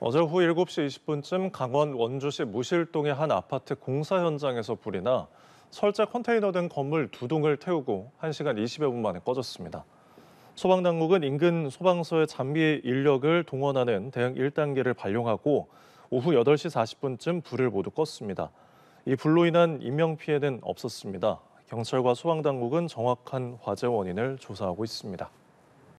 어제 오후 7시 20분쯤 강원 원주시 무실동의 한 아파트 공사 현장에서 불이 나 설제 컨테이너 된 건물 두 동을 태우고 1시간 20여 분 만에 꺼졌습니다. 소방당국은 인근 소방서의 잔비 인력을 동원하는 대응 1단계를 발령하고 오후 8시 40분쯤 불을 모두 껐습니다. 이 불로 인한 인명피해는 없었습니다. 경찰과 소방당국은 정확한 화재 원인을 조사하고 있습니다.